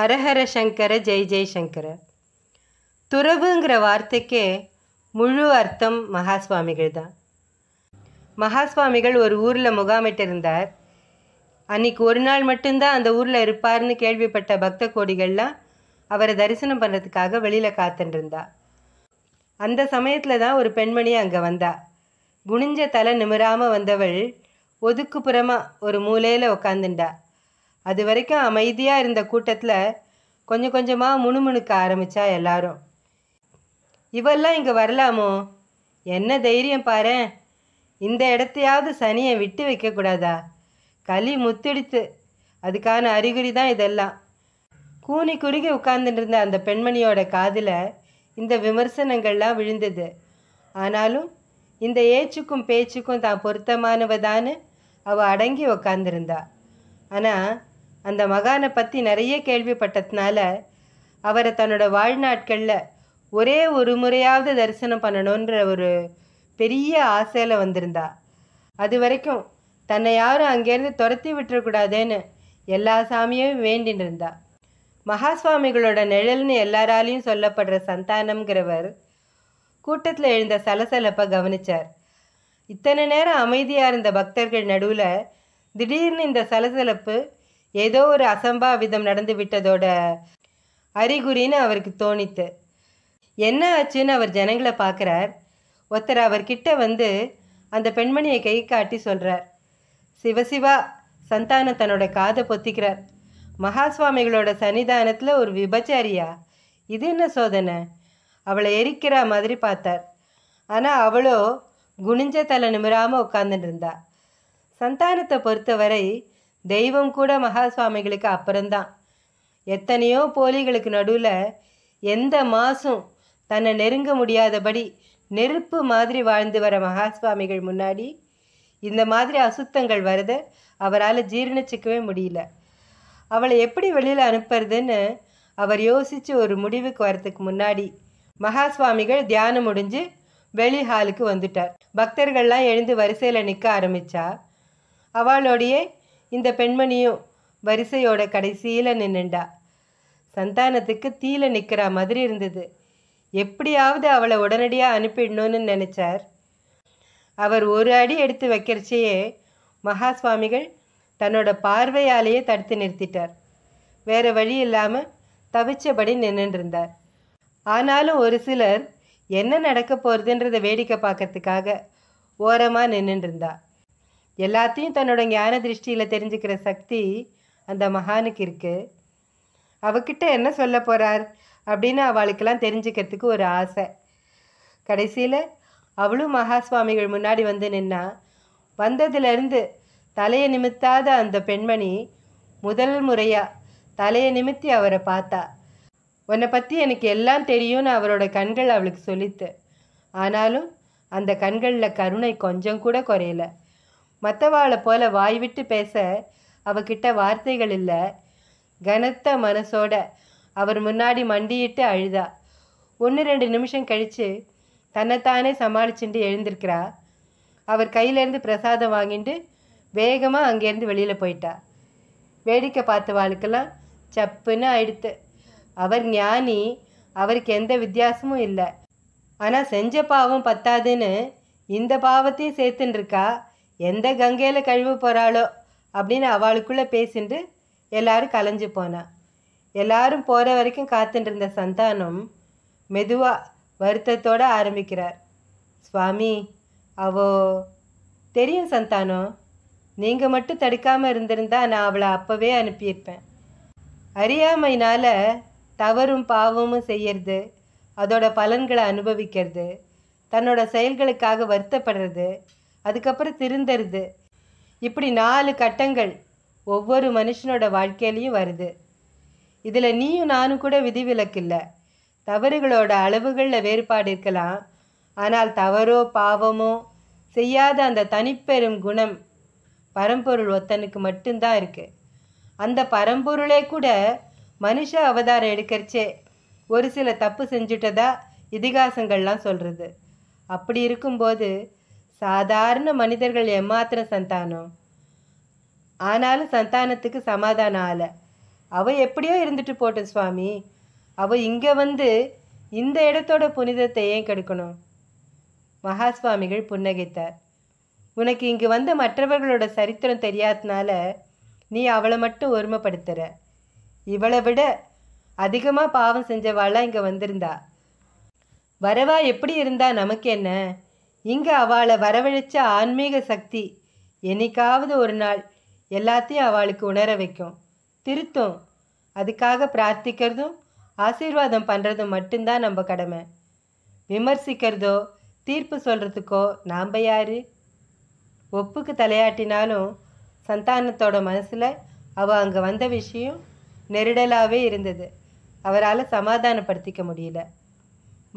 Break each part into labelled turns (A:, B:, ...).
A: ஹரஹர சங்கர ஜெய் ஜெய் துறவுங்கிற வார்த்தைக்கே முழு அர்த்தம் மகாஸ்வாமிகள் தான் மகாஸ்வாமிகள் ஒரு ஊரில் முகாமிட்டிருந்தார் அன்னைக்கு ஒரு நாள் மட்டும்தான் அந்த ஊரில் இருப்பார்னு கேள்விப்பட்ட பக்த கோடிகள்லாம் அவரை தரிசனம் பண்ணுறதுக்காக வெளியில் காத்துருந்தா அந்த சமயத்தில் தான் ஒரு பெண்மணி அங்கே வந்தா குனிஞ்ச தலை நிமிராமல் வந்தவள் ஒதுக்குப்புறமாக ஒரு மூலையில் உக்காந்துண்டா அது வரைக்கும் அமைதியாக இருந்த கூட்டத்தில் கொஞ்சம் கொஞ்சமாக முணுமுணுக்க ஆரம்பித்தா எல்லாரும் இவெல்லாம் இங்கே வரலாமோ என்ன தைரியம் பாரு இந்த இடத்தையாவது சனியை விட்டு வைக்கக்கூடாதா களி முத்திடுத்து அதுக்கான அறிகுறி தான் இதெல்லாம் கூனி குறுகி உட்கார்ந்துருந்த அந்த பெண்மணியோட காதில் இந்த விமர்சனங்கள்லாம் விழுந்தது ஆனாலும் இந்த ஏச்சுக்கும் பேச்சுக்கும் தான் பொருத்தமானவதான்னு அவள் அடங்கி உக்காந்துருந்தா ஆனால் அந்த மகானை பற்றி நிறைய கேள்விப்பட்டதுனால அவரை தன்னோட வாழ்நாட்களில் ஒரே ஒரு முறையாவது தரிசனம் பண்ணணுன்ற ஒரு பெரிய ஆசையில் வந்திருந்தா அது வரைக்கும் தன்னை யாரும் அங்கேருந்து துரத்தி விட்டுறக்கூடாதேன்னு எல்லா சாமியும் வேண்டின்னு இருந்தா மகாஸ்வாமிகளோட நிழல்னு எல்லாராலையும் சொல்லப்படுற சந்தானம்ங்கிறவர் கூட்டத்தில் எழுந்த சலசலப்பை கவனிச்சார் இத்தனை நேரம் அமைதியாக இருந்த பக்தர்கள் நடுவில் திடீர்னு இந்த சலசலப்பு ஏதோ ஒரு அசம்பாவிதம் நடந்து விட்டதோட அறிகுறின்னு அவருக்கு தோணித்து என்ன ஆச்சுன்னு அவர் ஜனங்களை பார்க்குறார் ஒருத்தர் அவர்கிட்ட வந்து அந்த பெண்மணியை கை காட்டி சொல்கிறார் சிவசிவா சந்தானம் தன்னோட காதை பொத்திக்கிறார் மகா சுவாமிகளோட சன்னிதானத்தில் ஒரு விபச்சாரியா இது என்ன சோதனை அவளை எரிக்கிற மாதிரி பார்த்தார் ஆனால் அவளோ குனிஞ்ச தலை நிமிராமல் உட்காந்துட்டு இருந்தா சந்தானத்தை பொறுத்தவரை தெய்வம் கூட மகா சுவாமிகளுக்கு அப்புறம்தான் எத்தனையோ போலிகளுக்கு நடுவில் எந்த மாசும் தன்னை நெருங்க முடியாதபடி நெருப்பு மாதிரி வாழ்ந்து வர மகா சுவாமிகள் முன்னாடி இந்த மாதிரி அசுத்தங்கள் வருத அவரால் ஜீர்ணிச்சிக்கவே முடியல அவளை எப்படி வெளியில் அனுப்புறதுன்னு அவர் யோசித்து ஒரு முடிவுக்கு வரத்துக்கு முன்னாடி மகா சுவாமிகள் தியானம் முடிஞ்சு வெளி ஹாலுக்கு வந்துட்டார் பக்தர்கள்லாம் எழுந்து வரிசையில் நிற்க ஆரம்பித்தா அவளுடைய இந்த பெண்மணியும் வரிசையோட கடைசியில் நின்னுண்டா சந்தானத்துக்கு தீல நிற்கிறா மாதிரி இருந்தது எப்படியாவது அவளை உடனடியாக அனுப்பிடணும்னு நினச்சார் அவர் ஒரு அடி எடுத்து வைக்கிறச்சையே மகா சுவாமிகள் தன்னோட பார்வையாலேயே தடுத்து நிறுத்திட்டார் வேற வழி இல்லாமல் தவிச்சபடி நின்றுருந்தார் ஆனாலும் ஒரு சிலர் என்ன நடக்க போகிறதுன்றதை வேடிக்கை பார்க்கறதுக்காக ஓரமாக நின்றுருந்தா எல்லாத்தையும் தன்னோட ஞான திருஷ்டியில் தெரிஞ்சுக்கிற சக்தி அந்த மகானுக்கு இருக்குது அவகிட்ட என்ன சொல்ல போகிறார் அப்படின்னு அவளுக்கெல்லாம் தெரிஞ்சுக்கிறதுக்கு ஒரு ஆசை கடைசியில் அவளும் மகா சுவாமிகள் முன்னாடி வந்து நின்னா வந்ததுலேருந்து தலையை நிமித்தாத அந்த பெண்மணி முதல் முறையாக தலையை நிமித்தி அவரை பார்த்தா உன்னை பற்றி எனக்கு எல்லாம் தெரியும்னு அவரோட கண்கள் அவளுக்கு சொல்லித்து ஆனாலும் அந்த கண்களில் கருணை கொஞ்சம் கூட குறையலை மற்றவாளை போல வாய் விட்டு பேச அவகிட்ட வார்த்தைகள் இல்லை கனத்த மனசோட அவர் முன்னாடி மண்டியிட்டு அழுதா ஒன்று ரெண்டு நிமிஷம் கழித்து தன்னைத்தானே சமாளிச்சுட்டு எழுந்திருக்கிறா அவர் கையிலேருந்து பிரசாதம் வாங்கிட்டு வேகமாக அங்கேருந்து வெளியில் போயிட்டா வேடிக்கை பார்த்த வாளுக்கெல்லாம் சப்புன்னு ஆயிடுத்து அவர் ஞானி அவருக்கு எந்த வித்தியாசமும் இல்லை ஆனால் செஞ்ச பாவம் பத்தாதுன்னு இந்த பாவத்தையும் சேர்த்துன்னு இருக்கா எந்த கங்கையில் கழுவ போகிறாளோ அப்படின்னு அவளுக்குள்ளே பேசிட்டு எல்லாரும் கலைஞ்சு போனான் எல்லாரும் போகிற வரைக்கும் காத்துட்டு இருந்த சந்தானம் மெதுவாக வருத்தத்தோடு ஆரம்பிக்கிறார் சுவாமி அவோ தெரியும் சந்தானம் நீங்கள் மட்டும் தடுக்காமல் இருந்திருந்தா நான் அவளை அப்போவே அனுப்பியிருப்பேன் அறியாமையினால் தவறும் பாவமும் செய்யறது அதோட பலன்களை அனுபவிக்கிறது தன்னோட செயல்களுக்காக வருத்தப்படுறது அதுக்கப்புறம் திருந்தருது இப்படி நாலு கட்டங்கள் ஒவ்வொரு மனுஷனோட வாழ்க்கையிலையும் வருது இதில் நீயும் நானும் கூட விதிவிலக்கு இல்லை தவறுகளோட அளவுகளில் வேறுபாடு இருக்கலாம் ஆனால் தவறோ பாவமோ செய்யாத அந்த தனிப்பெரும் குணம் பரம்பொருள் ஒத்தனுக்கு மட்டும்தான் இருக்குது அந்த பரம்பொருளே கூட மனுஷ அவதாரம் எடுக்கிறச்சே ஒரு சில தப்பு செஞ்சுட்டதா இதிகாசங்கள்லாம் சொல்கிறது அப்படி இருக்கும்போது சாதாரண மனிதர்கள் எம்மாத்திர சந்தானம் ஆனாலும் சந்தானத்துக்கு சமாதானம் ஆலை அவள் எப்படியோ இருந்துட்டு போட்டோம் சுவாமி அவள் இங்கே வந்து இந்த இடத்தோட புனிதத்தை ஏன் கெடுக்கணும் மகா சுவாமிகள் புன்னகைத்தார் உனக்கு இங்கு வந்த மற்றவர்களோட சரித்திரம் தெரியாதனால நீ அவளை மட்டும் ஒருமைப்படுத்துற இவளை விட அதிகமாக பாவம் செஞ்சவாளாம் இங்கே வந்திருந்தா வரவா எப்படி இருந்தா நமக்கு என்ன இங்கே அவளை வரவழைச்ச ஆன்மீக சக்தி என்னைக்காவது ஒரு நாள் எல்லாத்தையும் அவளுக்கு உணர வைக்கும் திருத்தும் அதுக்காக பிரார்த்திக்கிறதும் ஆசீர்வாதம் பண்ணுறதும் மட்டும்தான் நம்ம கடமை விமர்சிக்கிறதோ தீர்ப்பு சொல்கிறதுக்கோ நாம் யார் ஒப்புக்கு தலையாட்டினாலும் சந்தானத்தோட மனசில் அவள் அங்கே வந்த விஷயம் நெருடலாகவே இருந்தது அவரால் சமாதானப்படுத்திக்க முடியல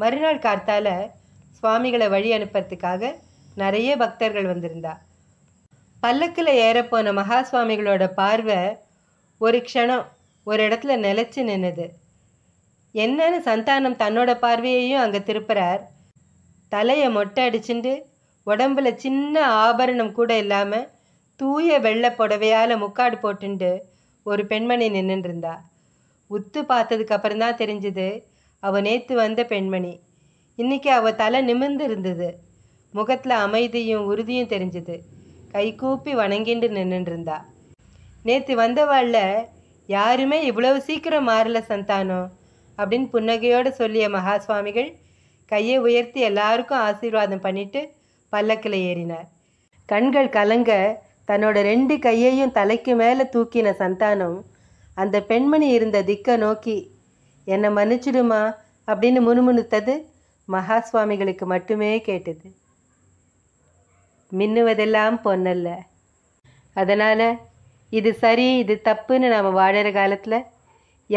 A: மறுநாள் கார்த்தால சுவாமிகளை வழி அனுப்புறதுக்காக நிறைய பக்தர்கள் வந்திருந்தா பல்லக்கில் ஏறப்போன மகா சுவாமிகளோட பார்வை ஒரு க்ஷணம் ஒரு இடத்துல நிலச்சி நின்னது என்னன்னு சந்தானம் தன்னோட பார்வையையும் அங்கே திருப்புறார் தலையை மொட்டை அடிச்சுட்டு உடம்புல சின்ன ஆபரணம் கூட இல்லாமல் தூய வெள்ளை புடவையால் முக்காடு போட்டுண்டு ஒரு பெண்மணி நின்றுருந்தா உத்து பார்த்ததுக்கு தான் தெரிஞ்சுது அவ நேற்று வந்த பெண்மணி இன்னைக்கு அவள் தலை நிமிர்ந்து இருந்தது முகத்தில் அமைதியும் உறுதியும் தெரிஞ்சுது கை கூப்பி வணங்கிண்டு நின்றுருந்தா நேற்று வந்தவாழ்ல யாருமே இவ்வளவு சீக்கிரம் மாறல சந்தானம் அப்படின்னு புன்னகையோடு சொல்லிய மகா சுவாமிகள் கையை உயர்த்தி எல்லாருக்கும் ஆசீர்வாதம் பண்ணிட்டு பல்லக்கில் ஏறினார் கண்கள் கலங்க தன்னோட ரெண்டு கையையும் தலைக்கு மேலே தூக்கின சந்தானம் அந்த பெண்மணி இருந்த திக்கை நோக்கி என்னை மன்னிச்சிடுமா அப்படின்னு முணுமுணுத்தது மகா சுவாமிகளுக்கு மட்டுமே கேட்டது மின்னுவதெல்லாம் பொன்னல்ல அதனால் இது சரி இது தப்புன்னு நாம் வாழற காலத்தில்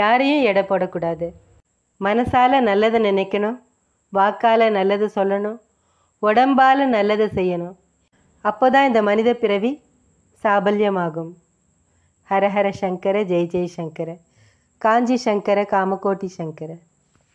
A: யாரையும் எடை போடக்கூடாது மனசால் நல்லதை நினைக்கணும் வாக்கால் நல்லது சொல்லணும் உடம்பால் நல்லதை செய்யணும் அப்போ தான் இந்த மனித பிறவி சாபல்யமாகும் ஹரஹர சங்கர ஜெய் ஜெய் சங்கர காஞ்சி சங்கர காமகோட்டி சங்கர